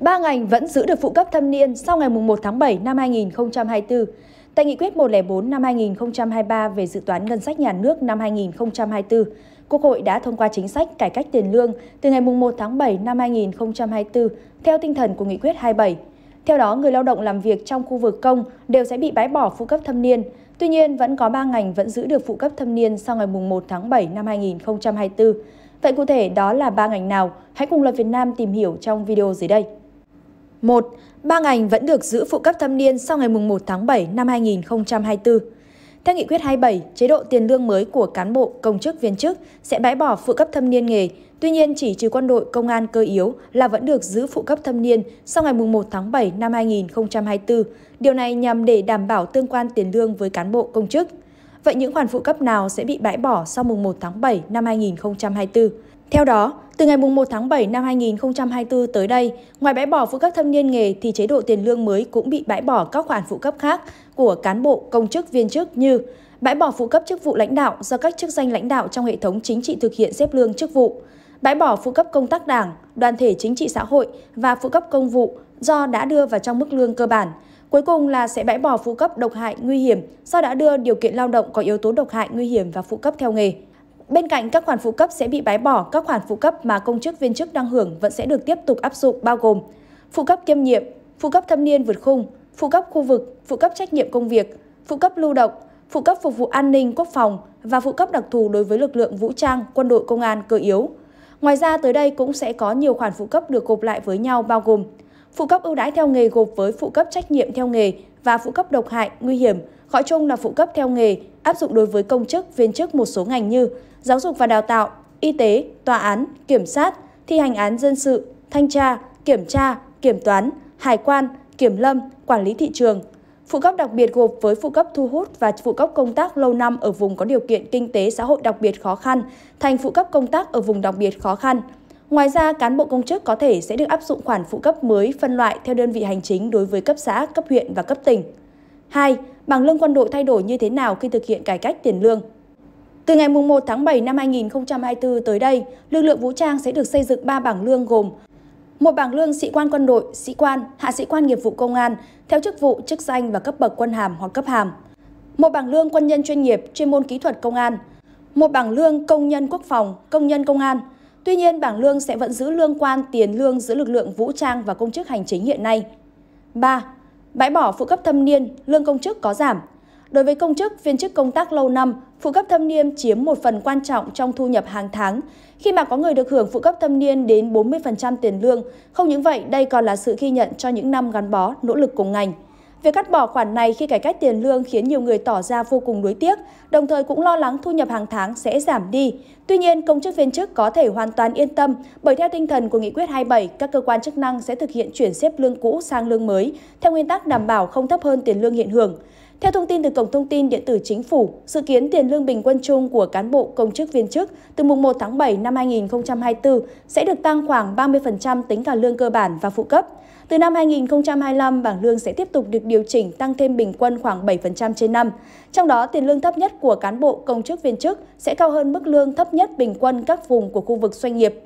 ba ngành vẫn giữ được phụ cấp thâm niên sau ngày 1 tháng 7 năm 2024. Tại Nghị quyết 104 năm 2023 về dự toán ngân sách nhà nước năm 2024, Quốc hội đã thông qua chính sách cải cách tiền lương từ ngày 1 tháng 7 năm 2024 theo tinh thần của Nghị quyết 27. Theo đó, người lao động làm việc trong khu vực công đều sẽ bị bãi bỏ phụ cấp thâm niên. Tuy nhiên, vẫn có 3 ngành vẫn giữ được phụ cấp thâm niên sau ngày 1 tháng 7 năm 2024. Vậy cụ thể đó là ba ngành nào? Hãy cùng Luật Việt Nam tìm hiểu trong video dưới đây. 1. Ba ngành vẫn được giữ phụ cấp thâm niên sau ngày 1 tháng 7 năm 2024. Theo nghị quyết 27, chế độ tiền lương mới của cán bộ, công chức, viên chức sẽ bãi bỏ phụ cấp thâm niên nghề, tuy nhiên chỉ trừ quân đội, công an cơ yếu là vẫn được giữ phụ cấp thâm niên sau ngày 1 tháng 7 năm 2024. Điều này nhằm để đảm bảo tương quan tiền lương với cán bộ, công chức. Vậy những khoản phụ cấp nào sẽ bị bãi bỏ sau mùng 1 tháng 7 năm 2024? Theo đó, từ ngày 1 tháng 7 năm 2024 tới đây, ngoài bãi bỏ phụ cấp thâm niên nghề thì chế độ tiền lương mới cũng bị bãi bỏ các khoản phụ cấp khác của cán bộ, công chức, viên chức như bãi bỏ phụ cấp chức vụ lãnh đạo do các chức danh lãnh đạo trong hệ thống chính trị thực hiện xếp lương chức vụ, bãi bỏ phụ cấp công tác đảng, đoàn thể chính trị xã hội và phụ cấp công vụ do đã đưa vào trong mức lương cơ bản. Cuối cùng là sẽ bãi bỏ phụ cấp độc hại nguy hiểm do đã đưa điều kiện lao động có yếu tố độc hại nguy hiểm và phụ cấp theo nghề. Bên cạnh các khoản phụ cấp sẽ bị bãi bỏ, các khoản phụ cấp mà công chức viên chức đang hưởng vẫn sẽ được tiếp tục áp dụng bao gồm phụ cấp kiêm nhiệm, phụ cấp thâm niên vượt khung, phụ cấp khu vực, phụ cấp trách nhiệm công việc, phụ cấp lưu động, phụ cấp phục vụ an ninh quốc phòng và phụ cấp đặc thù đối với lực lượng vũ trang, quân đội công an cơ yếu. Ngoài ra tới đây cũng sẽ có nhiều khoản phụ cấp được gộp lại với nhau bao gồm Phụ cấp ưu đãi theo nghề gộp với phụ cấp trách nhiệm theo nghề và phụ cấp độc hại, nguy hiểm, gọi chung là phụ cấp theo nghề, áp dụng đối với công chức, viên chức một số ngành như giáo dục và đào tạo, y tế, tòa án, kiểm sát, thi hành án dân sự, thanh tra, kiểm tra, kiểm toán, hải quan, kiểm lâm, quản lý thị trường. Phụ cấp đặc biệt gộp với phụ cấp thu hút và phụ cấp công tác lâu năm ở vùng có điều kiện kinh tế xã hội đặc biệt khó khăn thành phụ cấp công tác ở vùng đặc biệt khó khăn. Ngoài ra, cán bộ công chức có thể sẽ được áp dụng khoản phụ cấp mới phân loại theo đơn vị hành chính đối với cấp xã, cấp huyện và cấp tỉnh. 2. Bảng lương quân đội thay đổi như thế nào khi thực hiện cải cách tiền lương? Từ ngày 1 tháng 7 năm 2024 tới đây, lực lượng vũ trang sẽ được xây dựng 3 bảng lương gồm một bảng lương sĩ quan quân đội, sĩ quan, hạ sĩ quan nghiệp vụ công an theo chức vụ, chức danh và cấp bậc quân hàm hoặc cấp hàm. Một bảng lương quân nhân chuyên nghiệp, chuyên môn kỹ thuật công an. Một bảng lương công nhân quốc phòng, công nhân công an. Tuy nhiên, bảng lương sẽ vẫn giữ lương quan tiền lương giữa lực lượng vũ trang và công chức hành chính hiện nay. 3. Bãi bỏ phụ cấp thâm niên, lương công chức có giảm. Đối với công chức, viên chức công tác lâu năm, phụ cấp thâm niên chiếm một phần quan trọng trong thu nhập hàng tháng. Khi mà có người được hưởng phụ cấp thâm niên đến 40% tiền lương, không những vậy, đây còn là sự ghi nhận cho những năm gắn bó, nỗ lực cùng ngành. Việc cắt bỏ khoản này khi cải cách tiền lương khiến nhiều người tỏ ra vô cùng nuối tiếc, đồng thời cũng lo lắng thu nhập hàng tháng sẽ giảm đi. Tuy nhiên, công chức viên chức có thể hoàn toàn yên tâm bởi theo tinh thần của Nghị quyết 27, các cơ quan chức năng sẽ thực hiện chuyển xếp lương cũ sang lương mới theo nguyên tắc đảm bảo không thấp hơn tiền lương hiện hưởng. Theo thông tin từ Cổng Thông tin Điện tử Chính phủ, dự kiến tiền lương bình quân chung của cán bộ công chức viên chức từ mùng 1 tháng 7 năm 2024 sẽ được tăng khoảng 30% tính cả lương cơ bản và phụ cấp. Từ năm 2025, bảng lương sẽ tiếp tục được điều chỉnh tăng thêm bình quân khoảng 7% trên năm. Trong đó, tiền lương thấp nhất của cán bộ công chức viên chức sẽ cao hơn mức lương thấp nhất bình quân các vùng của khu vực doanh nghiệp.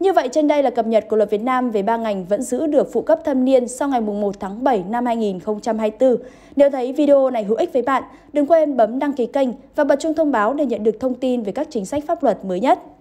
Như vậy trên đây là cập nhật của luật Việt Nam về ba ngành vẫn giữ được phụ cấp thâm niên sau ngày 1 tháng 7 năm 2024. Nếu thấy video này hữu ích với bạn, đừng quên bấm đăng ký kênh và bật chuông thông báo để nhận được thông tin về các chính sách pháp luật mới nhất.